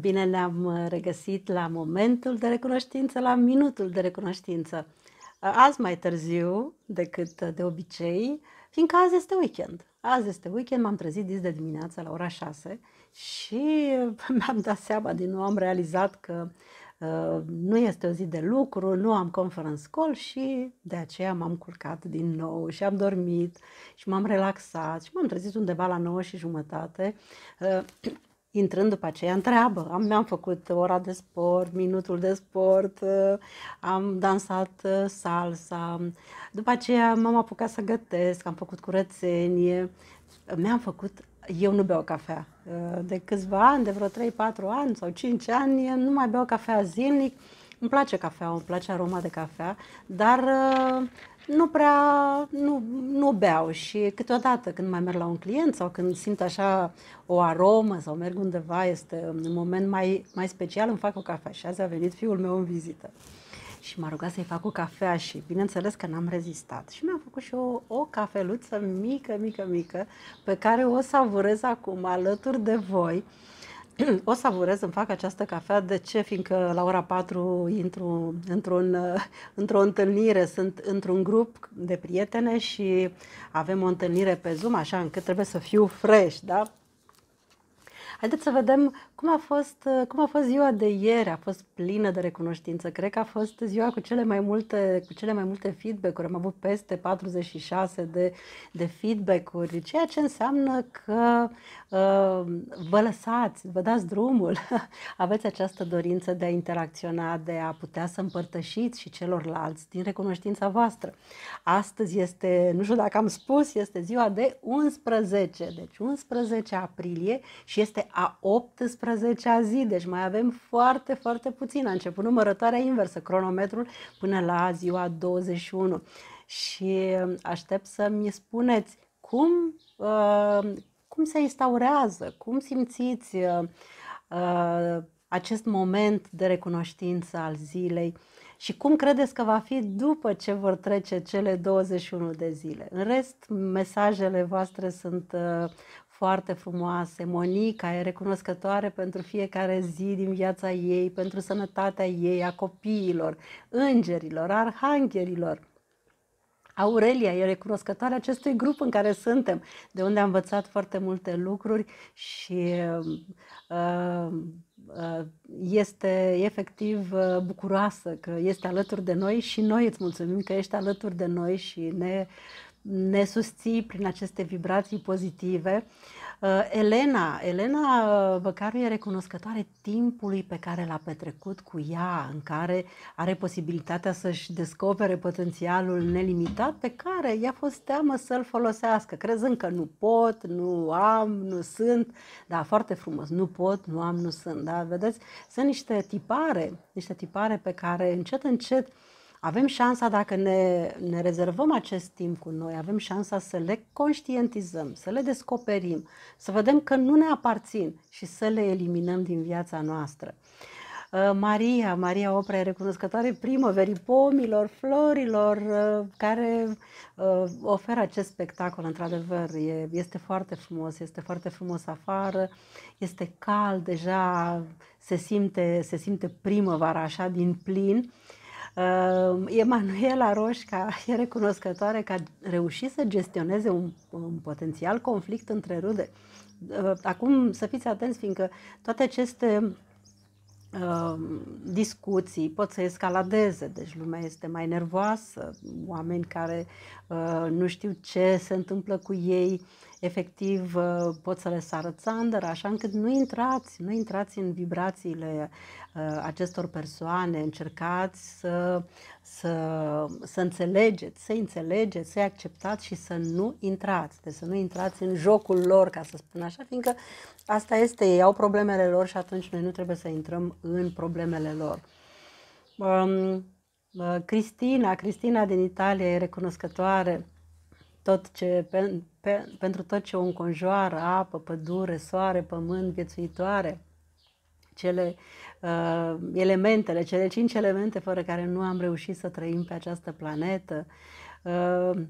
Bine ne am uh, regăsit la momentul de recunoștință, la minutul de recunoștință. Uh, azi mai târziu decât uh, de obicei, fiindcă azi este weekend. Azi este weekend, m-am trezit dis de dimineață la ora 6 și mi-am dat seama, din nou am realizat că uh, nu este o zi de lucru, nu am conference call și de aceea m-am culcat din nou și am dormit și m-am relaxat și m-am trezit undeva la 9 și jumătate. Uh, intrând după aceea întreabă. Am, mi-am făcut ora de sport, minutul de sport, uh, am dansat uh, salsa, după aceea m-am apucat să gătesc, am făcut curățenie, mi-am făcut eu nu beau cafea. Uh, de câțiva ani, de vreo 3-4 ani sau 5 ani, nu mai beau cafea zilnic. Îmi place cafea, îmi place aroma de cafea, dar nu prea, nu, nu beau și câteodată când mai merg la un client sau când simt așa o aromă sau merg undeva, este un moment mai, mai special, îmi fac o cafea și azi a venit fiul meu în vizită. Și m-a rugat să-i fac o cafea și bineînțeles că n-am rezistat. Și mi-am făcut și o, o cafeluță mică, mică, mică, pe care o savurez acum alături de voi. o savurez să-mi fac această cafea. De ce? Fiindcă la ora 4 intru într-un, într-o întâlnire, sunt într-un grup de prietene și avem o întâlnire pe Zoom, așa încât trebuie să fiu fresh, da? Haideți să vedem cum a, fost, uh, cum a fost ziua de ieri. A fost plină de recunoștință. Cred că a fost ziua cu cele mai multe, cu cele mai multe feedback-uri. Am avut peste 46 de, de feedback-uri, ceea ce înseamnă că uh, vă lăsați, vă dați drumul, aveți această dorință de a interacționa, de a putea să împărtășiți și celorlalți din recunoștința voastră. Astăzi este, nu știu dacă am spus, este ziua de 11, deci 11 aprilie și este a 18-a zi, deci mai avem foarte, foarte puțin. A început numărătoarea inversă, cronometrul, până la ziua 21. Și um, aștept să-mi spuneți cum, uh, cum se instaurează, cum simțiți uh, uh, acest moment de recunoștință al zilei și cum credeți că va fi după ce vor trece cele 21 de zile. În rest, mesajele voastre sunt uh, foarte frumoase. Monica e recunoscătoare pentru fiecare zi din viața ei, pentru sănătatea ei, a copiilor, îngerilor, arhanghelilor. Aurelia e recunoscătoare acestui grup în care suntem, de unde am învățat foarte multe lucruri și uh, uh Uh, este efectiv uh, bucuroasă că este alături de noi și noi îți mulțumim că ești alături de noi și ne ne susții prin aceste vibrații pozitive. Uh, Elena, Elena uh, Băcaru e recunoscătoare timpului pe care l-a petrecut cu ea, în care are posibilitatea să-și descopere potențialul nelimitat pe care i-a fost teamă să-l folosească, crezând că nu pot, nu am, nu sunt. Da, foarte frumos, nu pot, nu am, nu sunt. Da, vedeți, sunt niște tipare, niște tipare pe care încet, încet avem șansa, dacă ne, ne rezervăm acest timp cu noi, avem șansa să le conștientizăm, să le descoperim, să vedem că nu ne aparțin și să le eliminăm din viața noastră. Uh, Maria, Maria Oprea e recunoscătoare primăverii, pomilor, florilor, uh, care uh, oferă acest spectacol, într-adevăr. Este foarte frumos, este foarte frumos afară, este cald, deja se simte, se simte primăvara așa din plin Emanuela Roșca e recunoscătoare că a reușit să gestioneze un, un potențial conflict între rude. Ă, acum să fiți atenți, fiindcă toate aceste discuții pot să escaladeze, deci lumea este mai nervoasă, oameni care uh, nu știu ce se întâmplă cu ei, uh, efectiv uh, pot să le sară țandăr, așa încât nu intrați, nu intrați în vibrațiile uh, acestor persoane, încercați să, să, să înțelegeți, să înțelegeți, să acceptați și să nu intrați, deci să nu intrați în jocul lor, ca să spun așa, fiindcă asta este, ei au problemele lor și atunci noi nu trebuie să intrăm în problemele lor. Um, uh, Cristina, Cristina din Italia e recunoscătoare tot ce, pe, pe, pentru tot ce o înconjoară, apă, pădure, soare, pământ, viețuitoare, cele uh, elementele, cele cinci elemente fără care nu am reușit să trăim pe această planetă, uh,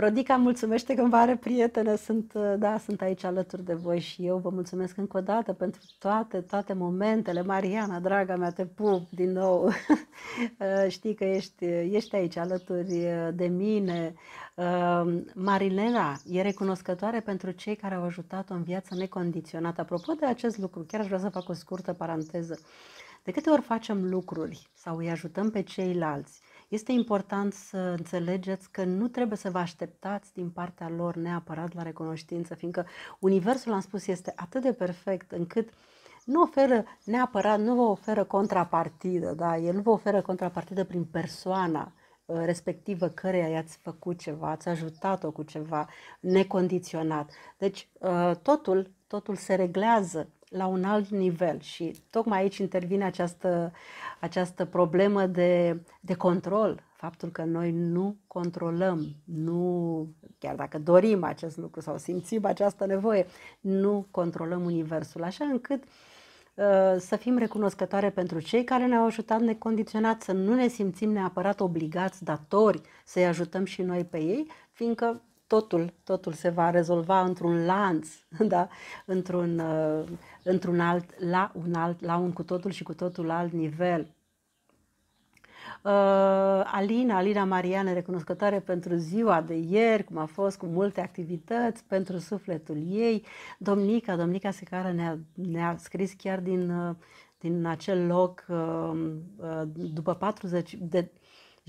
Rodica mulțumește că mare pare prietenă, sunt, uh, da, sunt aici alături de voi și eu vă mulțumesc încă o dată pentru toate, toate momentele. Mariana, draga mea, te pup din nou. Uh, știi că ești, uh, ești aici alături de mine. Marilena e recunoscătoare pentru cei care au ajutat-o în viață necondiționată. Apropo de acest lucru, chiar aș vrea să fac o scurtă paranteză. De câte ori facem lucruri sau îi ajutăm pe ceilalți, este important să înțelegeți că nu trebuie să vă așteptați din partea lor neapărat la recunoștință, fiindcă universul, am spus, este atât de perfect încât nu oferă neapărat, nu vă oferă contrapartidă, da? El nu vă oferă contrapartidă prin persoana uh, respectivă căreia i-ați făcut ceva, ați ajutat-o cu ceva necondiționat. Deci uh, totul, totul se reglează la un alt nivel și tocmai aici intervine această, această problemă de, de control, faptul că noi nu controlăm, nu, chiar dacă dorim acest lucru sau simțim această nevoie, nu controlăm Universul, așa încât uh, să fim recunoscătoare pentru cei care ne-au ajutat necondiționat, să nu ne simțim neapărat obligați, datori să-i ajutăm și noi pe ei, fiindcă totul, totul se va rezolva într-un lanț, da? într-un, uh, într-un alt, la un alt, la un cu totul și cu totul alt nivel. Uh, Alina, Alina Mariană, recunoscătoare pentru ziua de ieri, cum a fost, cu multe activități, pentru sufletul ei. Domnica, Domnica Secară ne-a, ne-a scris chiar din, uh, din acel loc uh, uh după 40, de,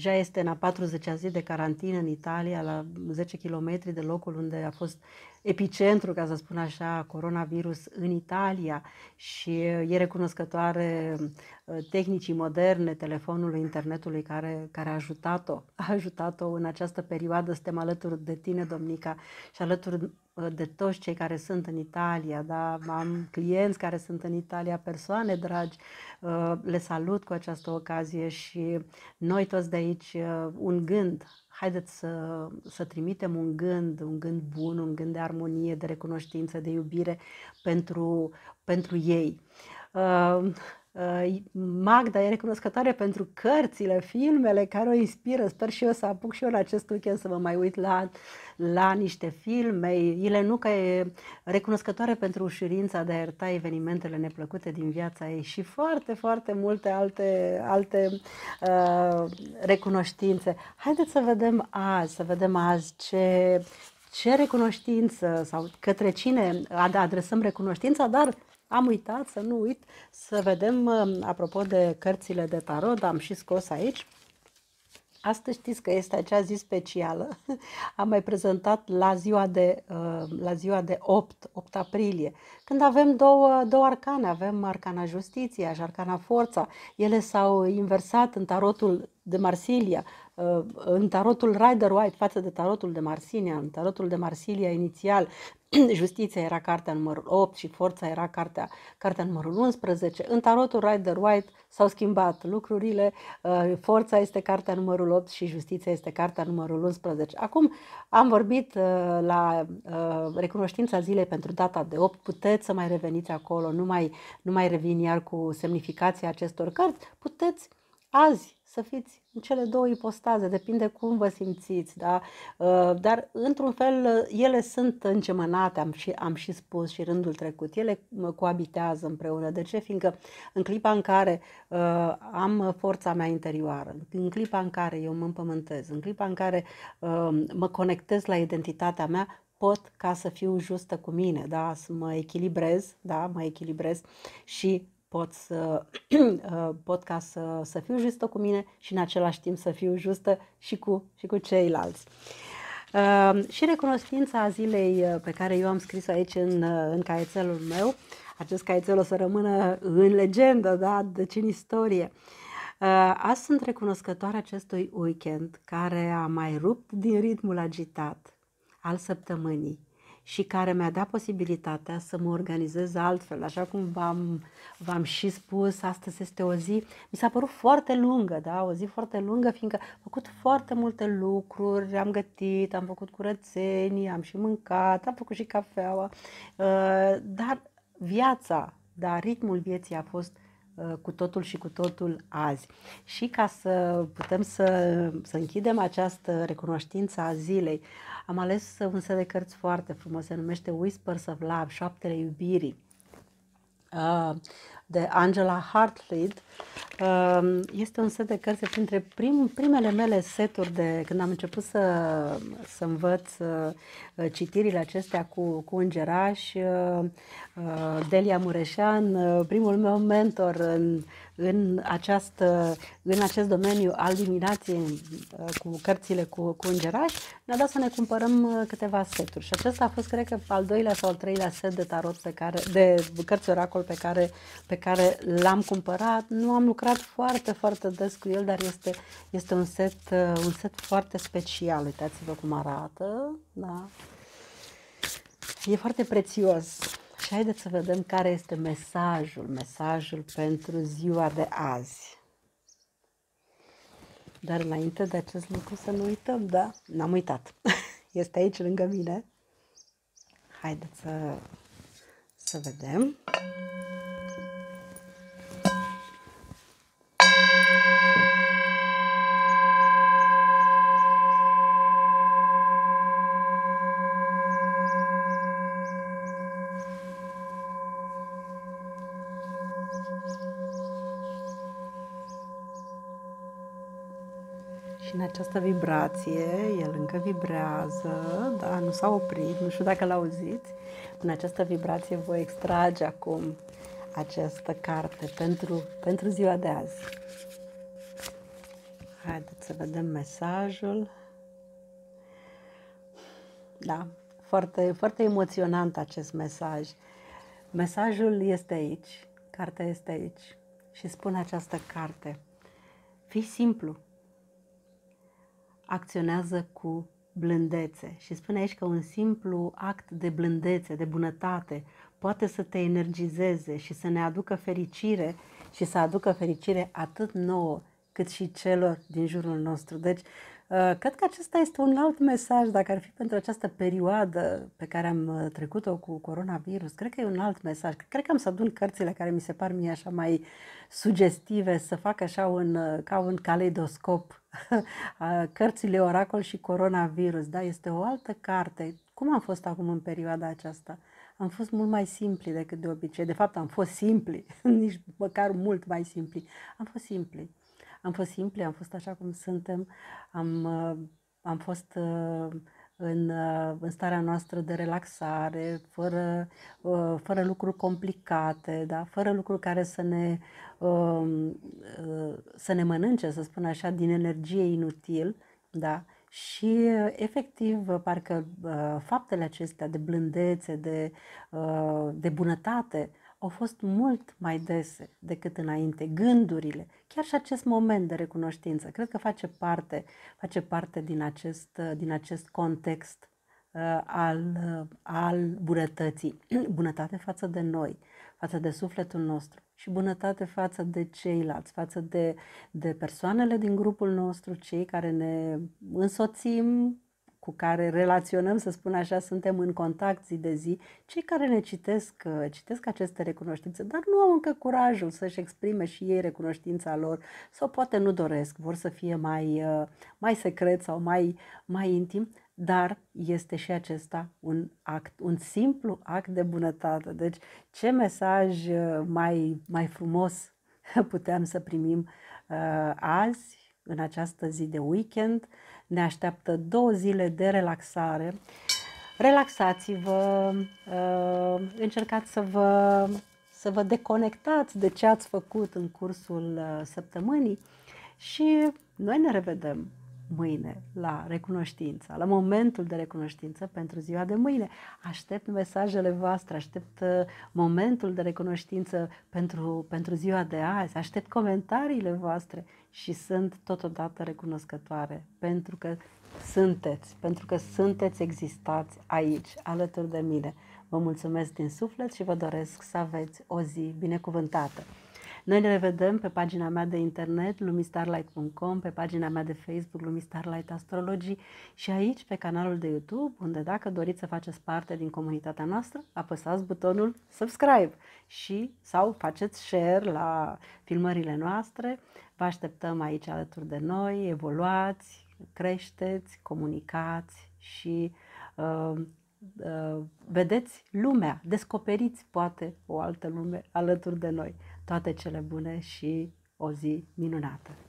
Deja este în a 40-a zi de carantină în Italia, la 10 km de locul unde a fost epicentru, ca să spun așa, coronavirus în Italia și e recunoscătoare uh, tehnicii moderne, telefonului, internetului care, care a ajutat-o. A ajutat-o în această perioadă. Suntem alături de tine, Domnica, și alături uh, de toți cei care sunt în Italia, da? am clienți care sunt în Italia, persoane dragi, uh, le salut cu această ocazie și noi toți de aici un gând haideți să, să trimitem un gând, un gând bun, un gând de armonie, de recunoștință, de iubire pentru, pentru ei. Uh, Uh, Magda e recunoscătoare pentru cărțile, filmele care o inspiră. Sper și eu să apuc și eu la acest weekend să mă mai uit la, la niște filme. Ilenuca e recunoscătoare pentru ușurința de a ierta evenimentele neplăcute din viața ei și foarte, foarte multe alte, alte uh, recunoștințe. Haideți să vedem azi, să vedem azi ce, ce recunoștință sau către cine adresăm recunoștința, dar am uitat să nu uit să vedem, um, apropo de cărțile de tarot, am și scos aici, Astăzi știți că este acea zi specială. Am mai prezentat la ziua de, um, la ziua de 8, 8 aprilie, când avem două, două arcane. Avem arcana justiția și arcana forța. Ele s-au inversat în tarotul de Marsilia. Uh, în tarotul Rider White față de tarotul de Marsinia, în tarotul de Marsilia inițial, justiția era cartea numărul 8 și forța era cartea, cartea numărul 11. În tarotul Rider White s-au schimbat lucrurile, uh, forța este cartea numărul 8 și justiția este cartea numărul 11. Acum am vorbit uh, la recunoștința zilei pentru data de 8, puteți să mai reveniți acolo, nu mai, nu mai revin iar cu semnificația acestor cărți, puteți azi să fiți cele două ipostaze, depinde cum vă simțiți, da? Uh, dar într-un fel ele sunt încemănate, am și, am și spus și rândul trecut, ele coabitează împreună. De ce? Fiindcă în clipa în care uh, am forța mea interioară, în clipa în care eu mă împământez, în clipa în care uh, mă conectez la identitatea mea, pot ca să fiu justă cu mine, da? să mă echilibrez, da? mă echilibrez și pot, să, uh, pot ca să, să fiu justă cu mine și în același timp să fiu justă și cu, și cu ceilalți. Uh, și recunoștința zilei uh, pe care eu am scris-o aici în, în caietelul meu, acest caietel o să rămână în legendă, da? deci în istorie. azi sunt recunoscătoare acestui weekend care a mai rupt din ritmul agitat al săptămânii și care mi-a dat posibilitatea să mă organizez altfel. Așa cum v-am, v-am și spus, astăzi este o zi, mi s-a părut foarte lungă, da? o zi foarte lungă, fiindcă am făcut foarte multe lucruri, am gătit, am făcut curățenii, am și mâncat, am făcut și cafeaua, uh, dar viața, dar ritmul vieții a fost uh, Uh, cu totul și cu totul azi. Și ca să putem să, să închidem această recunoștință a zilei, am ales un set de cărți foarte frumos, se numește Whispers of Love, Șoaptele iubirii. Uh, de Angela Hartlied. Um, este un set de cărți printre prim, primele mele seturi de când am început să, să învăț uh, citirile acestea cu, cu îngeraș. Uh, uh, Delia Mureșan, primul meu mentor în, în, această, în acest domeniu al dimineației cu cărțile cu, cu îngeraș, ne-a dat să ne cumpărăm câteva seturi. Și acesta a fost, cred că, al doilea sau al treilea set de tarot pe care, de cărți oracol pe care, pe care l-am cumpărat, nu am lucrat foarte, foarte des cu el, dar este, este un, set, uh, un set foarte special. Uitați-vă cum arată. Da? E foarte prețios. Și haideți să vedem care este mesajul, mesajul pentru ziua de azi. Dar înainte de acest lucru să nu uităm, da? N-am uitat. Este aici lângă mine. Haideți să, să vedem. Și în această vibrație, el încă vibrează, da, nu s-a oprit, nu știu dacă l-auziți, în această vibrație voi extrage acum această carte pentru, pentru ziua de azi. Haideți să vedem mesajul. Da, foarte, foarte emoționant acest mesaj. Mesajul este aici, cartea este aici și spune această carte. Fii simplu, acționează cu blândețe. Și spune aici că un simplu act de blândețe, de bunătate, poate să te energizeze și să ne aducă fericire și să aducă fericire atât nouă cât și celor din jurul nostru. Deci, uh, cred că acesta este un alt mesaj, dacă ar fi pentru această perioadă pe care am uh, trecut-o cu coronavirus, cred că e un alt mesaj. Cred că am să adun cărțile care mi se par mie așa mai sugestive, să fac așa un, uh, ca un caleidoscop Cărțile Oracol și Coronavirus, da, este o altă carte. Cum am fost acum în perioada aceasta? Am fost mult mai simpli decât de obicei. De fapt, am fost simpli, nici măcar mult mai simpli. Am fost simpli. Am fost simpli, am fost așa cum suntem, am, uh, am fost uh, în, uh, în starea noastră de relaxare, fără, uh, fără lucruri complicate, da? fără lucruri care să ne, um, uh, să ne mănânce, să spun așa, din energie inutil. Da? Și, efectiv, parcă faptele acestea de blândețe, de, de bunătate, au fost mult mai dese decât înainte, gândurile, chiar și acest moment de recunoștință, cred că face parte, face parte din, acest, din acest context uh, al, uh, al bunătății. Bunătate față de noi, față de sufletul nostru și bunătate față de ceilalți, față de, de persoanele din grupul nostru, cei care ne însoțim cu care relaționăm, să spun așa, suntem în contact zi de zi, cei care ne citesc, uh, citesc aceste recunoștințe, dar nu au încă curajul să-și exprime și ei recunoștința lor sau poate nu doresc, vor să fie mai, uh, mai secret sau mai, mai intim, dar este și acesta un act, un simplu act de bunătate. Deci ce mesaj uh, mai, mai frumos puteam să primim azi, în această zi de weekend, ne așteaptă două zile de relaxare. Relaxați-vă, uh, încercați să vă, să vă deconectați de ce ați făcut în cursul uh, săptămânii și noi ne revedem mâine, la recunoștință, la momentul de recunoștință pentru ziua de mâine. Aștept mesajele voastre, aștept uh, momentul de recunoștință pentru, pentru ziua de azi, aștept comentariile voastre și sunt totodată recunoscătoare pentru că sunteți, pentru că sunteți existați aici, alături de mine. Vă mulțumesc din suflet și vă doresc să aveți o zi binecuvântată. Noi ne revedem pe pagina mea de internet lumistarlight.com, pe pagina mea de Facebook Lumistarlight Astrology și aici pe canalul de YouTube, unde dacă doriți să faceți parte din comunitatea noastră, apăsați butonul subscribe și sau faceți share la filmările noastre. Vă așteptăm aici alături de noi, evoluați, creșteți, comunicați și uh, uh, vedeți lumea, descoperiți poate o altă lume alături de noi toate cele bune și o zi minunată!